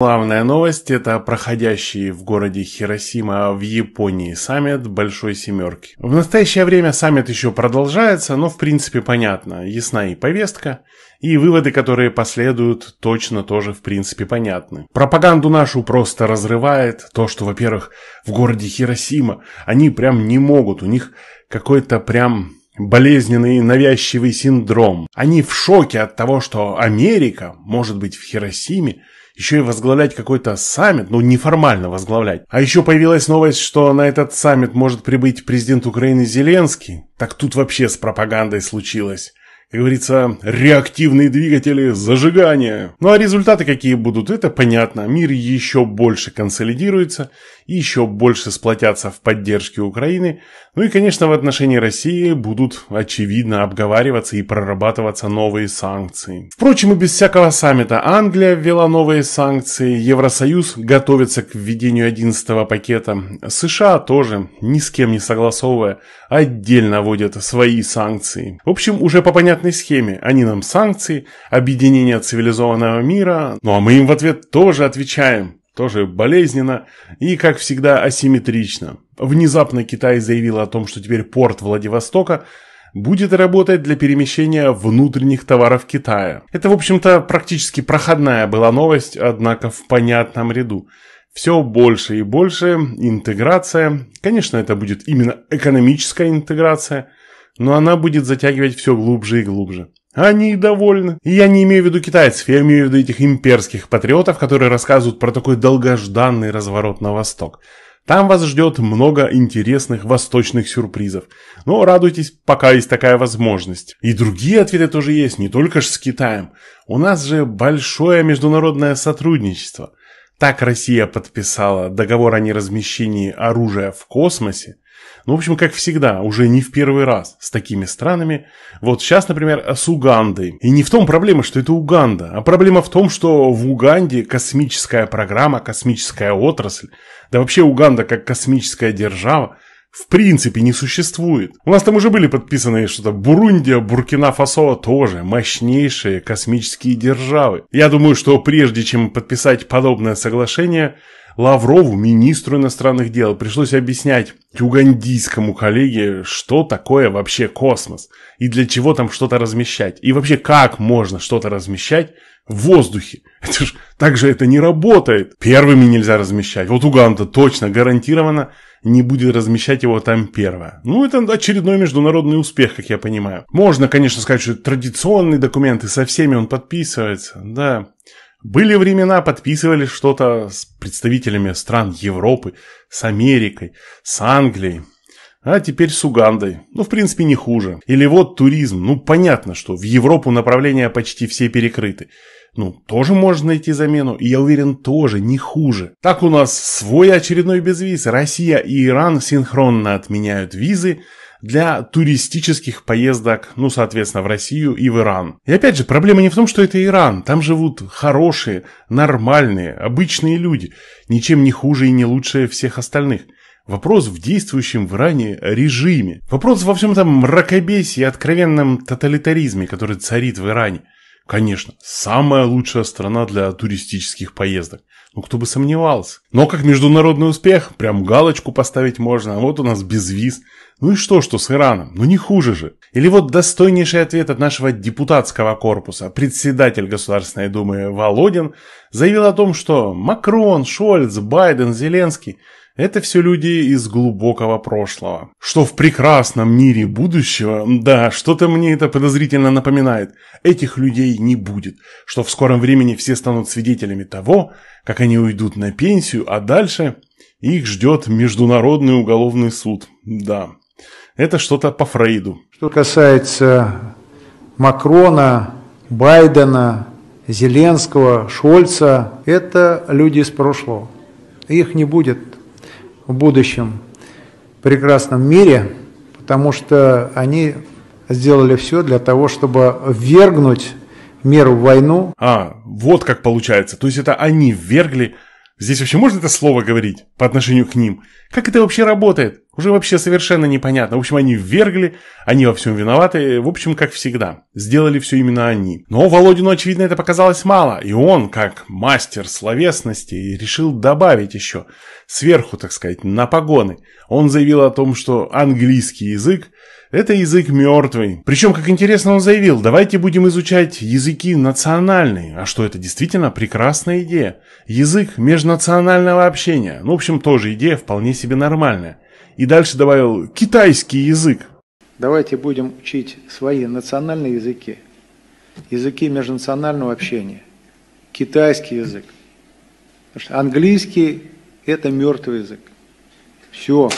Главная новость – это проходящий в городе Хиросима в Японии саммит Большой Семерки. В настоящее время саммит еще продолжается, но в принципе понятно, ясна и повестка, и выводы, которые последуют, точно тоже в принципе понятны. Пропаганду нашу просто разрывает то, что, во-первых, в городе Хиросима они прям не могут, у них какой-то прям болезненный навязчивый синдром. Они в шоке от того, что Америка может быть в Хиросиме – еще и возглавлять какой-то саммит, ну неформально возглавлять. А еще появилась новость, что на этот саммит может прибыть президент Украины Зеленский. Так тут вообще с пропагандой случилось. Как говорится, реактивные двигатели зажигания. Ну а результаты какие будут, это понятно. Мир еще больше консолидируется, еще больше сплотятся в поддержке Украины, ну и, конечно, в отношении России будут, очевидно, обговариваться и прорабатываться новые санкции. Впрочем, и без всякого саммита Англия ввела новые санкции, Евросоюз готовится к введению 11 пакета, США тоже, ни с кем не согласовывая, отдельно вводят свои санкции. В общем, уже по понятной схеме, они нам санкции, объединение цивилизованного мира, ну а мы им в ответ тоже отвечаем. Тоже болезненно и, как всегда, асимметрично. Внезапно Китай заявил о том, что теперь порт Владивостока будет работать для перемещения внутренних товаров Китая. Это, в общем-то, практически проходная была новость, однако в понятном ряду. Все больше и больше интеграция. Конечно, это будет именно экономическая интеграция, но она будет затягивать все глубже и глубже. Они довольны. И я не имею в виду китайцев, я имею в виду этих имперских патриотов, которые рассказывают про такой долгожданный разворот на восток. Там вас ждет много интересных восточных сюрпризов. Но радуйтесь, пока есть такая возможность. И другие ответы тоже есть, не только ж с Китаем. У нас же большое международное сотрудничество. Так Россия подписала договор о неразмещении оружия в космосе. Ну, в общем, как всегда, уже не в первый раз с такими странами. Вот сейчас, например, с Угандой. И не в том проблема, что это Уганда, а проблема в том, что в Уганде космическая программа, космическая отрасль, да вообще Уганда как космическая держава – в принципе не существует. У нас там уже были подписаны что-то Бурундия, Буркина-Фасо тоже мощнейшие космические державы. Я думаю, что прежде чем подписать подобное соглашение, Лаврову, министру иностранных дел, пришлось объяснять угандийскому коллеге, что такое вообще космос и для чего там что-то размещать. И вообще, как можно что-то размещать в воздухе. Это ж, так же это не работает. Первыми нельзя размещать. Вот Уганда точно, гарантированно не будет размещать его там первое. Ну, это очередной международный успех, как я понимаю. Можно, конечно, сказать, что это традиционный документ, и со всеми он подписывается. Да, были времена, подписывали что-то с представителями стран Европы, с Америкой, с Англией. А теперь с Угандой. Ну, в принципе, не хуже. Или вот туризм. Ну, понятно, что в Европу направления почти все перекрыты. Ну, тоже можно найти замену. И я уверен, тоже не хуже. Так у нас свой очередной безвиз. Россия и Иран синхронно отменяют визы – для туристических поездок, ну, соответственно, в Россию и в Иран. И опять же, проблема не в том, что это Иран. Там живут хорошие, нормальные, обычные люди, ничем не хуже и не лучше всех остальных. Вопрос в действующем в Иране режиме. Вопрос во всем этом мракобесии и откровенном тоталитаризме, который царит в Иране. Конечно, самая лучшая страна для туристических поездок. Ну, кто бы сомневался. Но как международный успех, прям галочку поставить можно. А вот у нас безвиз, ну и что, что с Ираном? Ну не хуже же. Или вот достойнейший ответ от нашего депутатского корпуса, председатель Государственной Думы Володин, заявил о том, что Макрон, Шольц, Байден, Зеленский – это все люди из глубокого прошлого. Что в прекрасном мире будущего, да, что-то мне это подозрительно напоминает, этих людей не будет. Что в скором времени все станут свидетелями того, как они уйдут на пенсию, а дальше их ждет Международный уголовный суд. Да, это что-то по Фрейду. Что касается Макрона, Байдена, Зеленского, Шольца, это люди из прошлого. Их не будет в будущем прекрасном мире, потому что они сделали все для того, чтобы ввергнуть мир в войну. А, вот как получается. То есть это они ввергли. Здесь вообще можно это слово говорить по отношению к ним? Как это вообще работает? Уже вообще совершенно непонятно. В общем, они ввергли, они во всем виноваты. В общем, как всегда, сделали все именно они. Но Володину, очевидно, это показалось мало. И он, как мастер словесности, решил добавить еще. Сверху, так сказать, на погоны. Он заявил о том, что английский язык это язык мертвый. Причем, как интересно он заявил, давайте будем изучать языки национальные. А что, это действительно прекрасная идея. Язык межнационального общения. Ну, в общем, тоже идея вполне себе нормальная. И дальше добавил китайский язык. Давайте будем учить свои национальные языки, языки межнационального общения, китайский язык. английский – это мертвый язык. Все.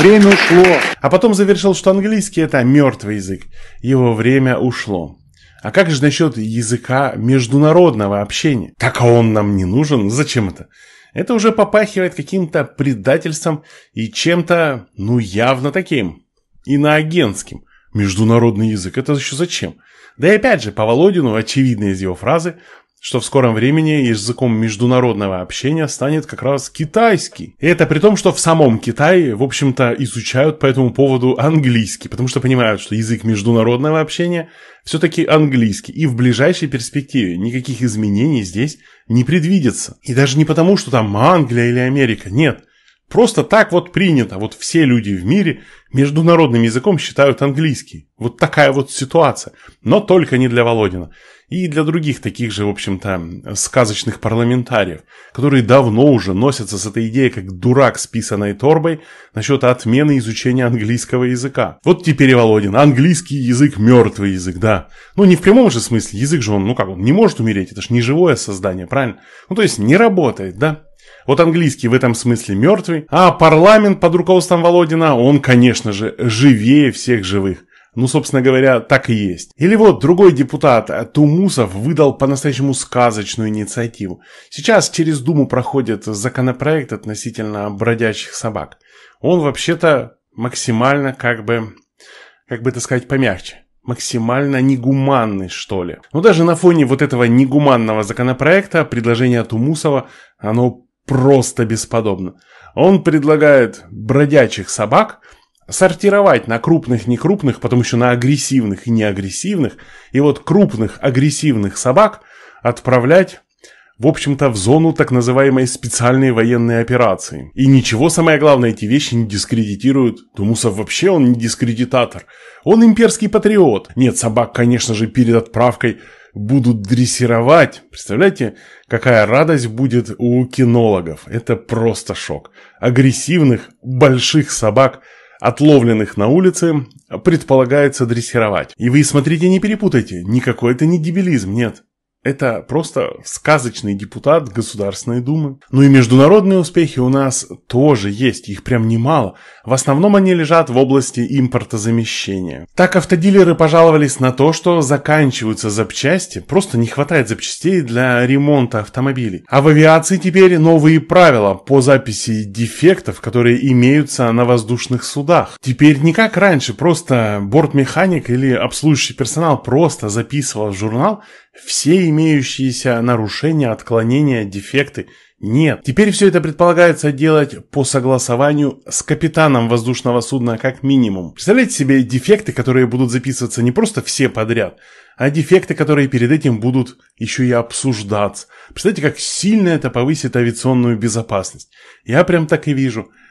Время ушло. А потом завершил, что английский – это мертвый язык. Его время ушло. А как же насчет языка международного общения? Так а он нам не нужен? Зачем это? Это уже попахивает каким-то предательством и чем-то, ну, явно таким. Иноагентским. Международный язык. Это еще зачем? Да и опять же, по Володину очевидно из его фразы, что в скором времени языком международного общения станет как раз китайский. И это при том, что в самом Китае, в общем-то, изучают по этому поводу английский, потому что понимают, что язык международного общения все-таки английский. И в ближайшей перспективе никаких изменений здесь не предвидится. И даже не потому, что там Англия или Америка, нет. Просто так вот принято, вот все люди в мире международным языком считают английский. Вот такая вот ситуация, но только не для Володина и для других таких же, в общем-то, сказочных парламентариев, которые давно уже носятся с этой идеей, как дурак с писаной торбой, насчет отмены изучения английского языка. Вот теперь, Володин, английский язык – мертвый язык, да. Ну, не в прямом же смысле, язык же он, ну как, он не может умереть, это же не живое создание, правильно? Ну, то есть не работает, да? Вот английский в этом смысле мертвый, а парламент под руководством Володина, он, конечно же, живее всех живых. Ну, собственно говоря, так и есть. Или вот другой депутат Тумусов выдал по-настоящему сказочную инициативу. Сейчас через Думу проходит законопроект относительно бродячих собак. Он вообще-то максимально как бы, как бы это сказать, помягче максимально негуманный, что ли. Но даже на фоне вот этого негуманного законопроекта предложение Тумусова, оно просто бесподобно. Он предлагает бродячих собак – сортировать на крупных, некрупных, потом еще на агрессивных и неагрессивных, и вот крупных агрессивных собак отправлять в общем-то, в зону так называемой специальной военной операции. И ничего, самое главное, эти вещи не дискредитируют. Тумусов вообще он не дискредитатор. Он имперский патриот. Нет, собак, конечно же, перед отправкой будут дрессировать. Представляете, какая радость будет у кинологов. Это просто шок. Агрессивных, больших собак – Отловленных на улице предполагается дрессировать. И вы, смотрите, не перепутайте, никакой это не дебилизм, нет. Это просто сказочный депутат Государственной Думы. Ну и международные успехи у нас тоже есть, их прям немало. В основном они лежат в области импортозамещения. Так автодилеры пожаловались на то, что заканчиваются запчасти, просто не хватает запчастей для ремонта автомобилей. А в авиации теперь новые правила по записи дефектов, которые имеются на воздушных судах. Теперь не как раньше, просто бортмеханик или обслуживающий персонал просто записывал в журнал все имеющиеся нарушения, отклонения, дефекты нет. Теперь все это предполагается делать по согласованию с капитаном воздушного судна как минимум. Представляете себе дефекты, которые будут записываться не просто все подряд, а дефекты, которые перед этим будут еще и обсуждаться. Представляете, как сильно это повысит авиационную безопасность. Я прям так и вижу –